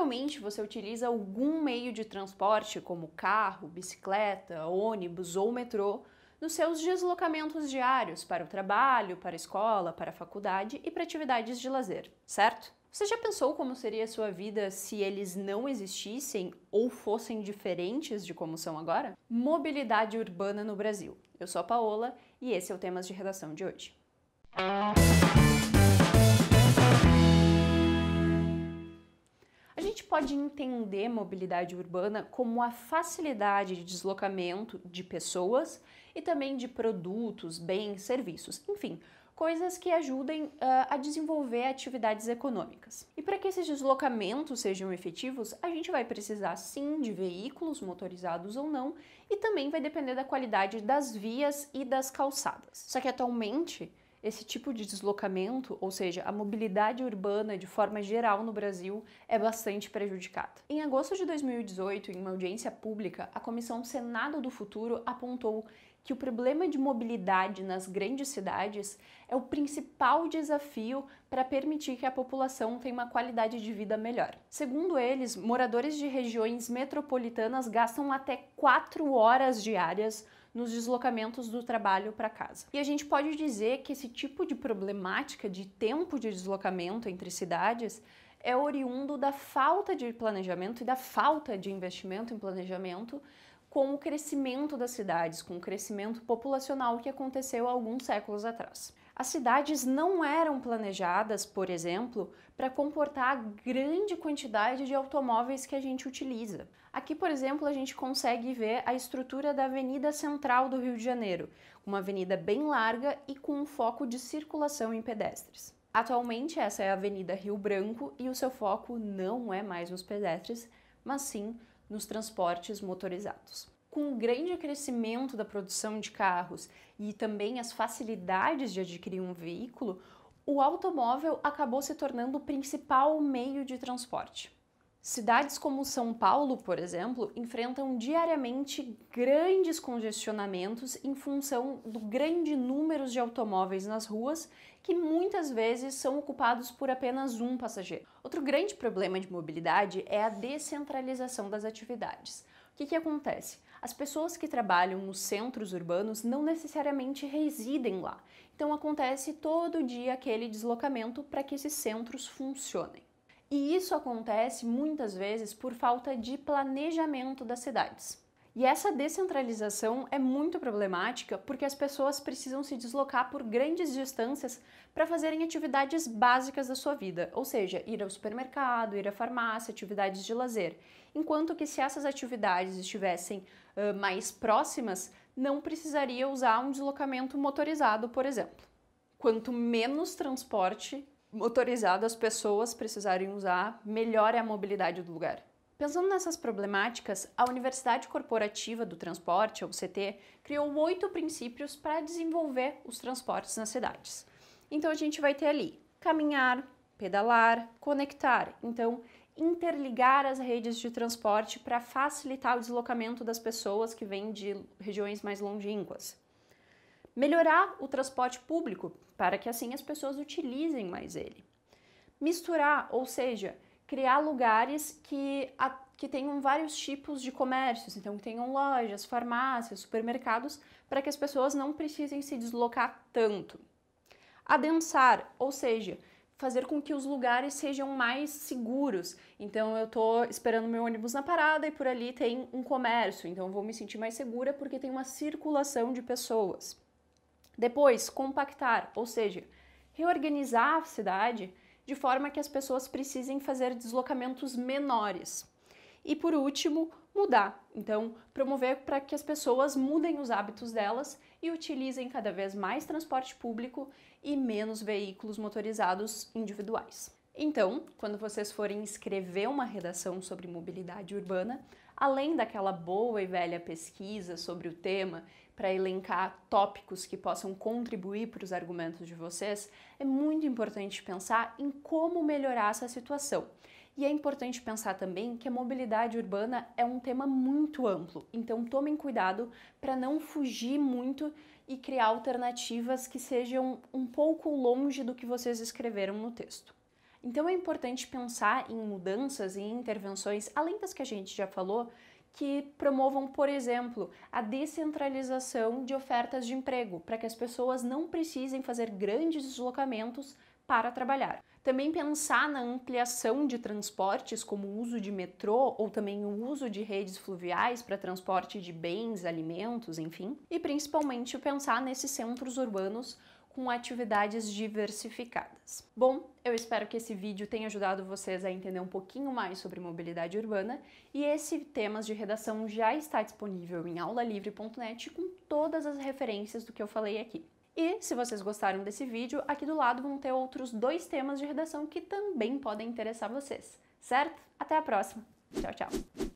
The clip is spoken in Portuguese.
Provavelmente você utiliza algum meio de transporte, como carro, bicicleta, ônibus ou metrô, nos seus deslocamentos diários para o trabalho, para a escola, para a faculdade e para atividades de lazer, certo? Você já pensou como seria a sua vida se eles não existissem ou fossem diferentes de como são agora? Mobilidade urbana no Brasil. Eu sou a Paola e esse é o Temas de Redação de hoje. A gente pode entender mobilidade urbana como a facilidade de deslocamento de pessoas e também de produtos, bens, serviços, enfim, coisas que ajudem uh, a desenvolver atividades econômicas. E para que esses deslocamentos sejam efetivos, a gente vai precisar sim de veículos motorizados ou não, e também vai depender da qualidade das vias e das calçadas. Só que atualmente esse tipo de deslocamento, ou seja, a mobilidade urbana de forma geral no Brasil, é bastante prejudicada. Em agosto de 2018, em uma audiência pública, a Comissão Senado do Futuro apontou que o problema de mobilidade nas grandes cidades é o principal desafio para permitir que a população tenha uma qualidade de vida melhor. Segundo eles, moradores de regiões metropolitanas gastam até 4 horas diárias nos deslocamentos do trabalho para casa. E a gente pode dizer que esse tipo de problemática de tempo de deslocamento entre cidades é oriundo da falta de planejamento e da falta de investimento em planejamento com o crescimento das cidades, com o crescimento populacional que aconteceu há alguns séculos atrás. As cidades não eram planejadas, por exemplo, para comportar a grande quantidade de automóveis que a gente utiliza. Aqui, por exemplo, a gente consegue ver a estrutura da Avenida Central do Rio de Janeiro, uma avenida bem larga e com um foco de circulação em pedestres. Atualmente, essa é a Avenida Rio Branco e o seu foco não é mais nos pedestres, mas sim nos transportes motorizados. Com o grande crescimento da produção de carros e também as facilidades de adquirir um veículo, o automóvel acabou se tornando o principal meio de transporte. Cidades como São Paulo, por exemplo, enfrentam diariamente grandes congestionamentos em função do grande número de automóveis nas ruas, que muitas vezes são ocupados por apenas um passageiro. Outro grande problema de mobilidade é a descentralização das atividades. O que, que acontece? As pessoas que trabalham nos centros urbanos não necessariamente residem lá, então acontece todo dia aquele deslocamento para que esses centros funcionem. E isso acontece muitas vezes por falta de planejamento das cidades. E essa descentralização é muito problemática porque as pessoas precisam se deslocar por grandes distâncias para fazerem atividades básicas da sua vida, ou seja, ir ao supermercado, ir à farmácia, atividades de lazer. Enquanto que se essas atividades estivessem uh, mais próximas, não precisaria usar um deslocamento motorizado, por exemplo. Quanto menos transporte, motorizado as pessoas precisarem usar, melhor a mobilidade do lugar. Pensando nessas problemáticas, a Universidade Corporativa do Transporte, a UCT, criou oito princípios para desenvolver os transportes nas cidades. Então a gente vai ter ali caminhar, pedalar, conectar. Então, interligar as redes de transporte para facilitar o deslocamento das pessoas que vêm de regiões mais longínquas melhorar o transporte público para que assim as pessoas utilizem mais ele, misturar, ou seja, criar lugares que, a, que tenham vários tipos de comércios, então que tenham lojas, farmácias, supermercados, para que as pessoas não precisem se deslocar tanto. Adensar, ou seja, fazer com que os lugares sejam mais seguros. Então eu estou esperando meu ônibus na parada e por ali tem um comércio, então vou me sentir mais segura porque tem uma circulação de pessoas. Depois, compactar, ou seja, reorganizar a cidade de forma que as pessoas precisem fazer deslocamentos menores. E por último, mudar. Então, promover para que as pessoas mudem os hábitos delas e utilizem cada vez mais transporte público e menos veículos motorizados individuais. Então, quando vocês forem escrever uma redação sobre mobilidade urbana, além daquela boa e velha pesquisa sobre o tema, para elencar tópicos que possam contribuir para os argumentos de vocês, é muito importante pensar em como melhorar essa situação. E é importante pensar também que a mobilidade urbana é um tema muito amplo, então tomem cuidado para não fugir muito e criar alternativas que sejam um pouco longe do que vocês escreveram no texto. Então é importante pensar em mudanças e intervenções, além das que a gente já falou, que promovam, por exemplo, a descentralização de ofertas de emprego, para que as pessoas não precisem fazer grandes deslocamentos para trabalhar. Também pensar na ampliação de transportes, como o uso de metrô ou também o uso de redes fluviais para transporte de bens, alimentos, enfim. E principalmente pensar nesses centros urbanos com atividades diversificadas. Bom, eu espero que esse vídeo tenha ajudado vocês a entender um pouquinho mais sobre mobilidade urbana e esse temas de redação já está disponível em aulalivre.net com todas as referências do que eu falei aqui. E se vocês gostaram desse vídeo, aqui do lado vão ter outros dois temas de redação que também podem interessar vocês, certo? Até a próxima. Tchau, tchau.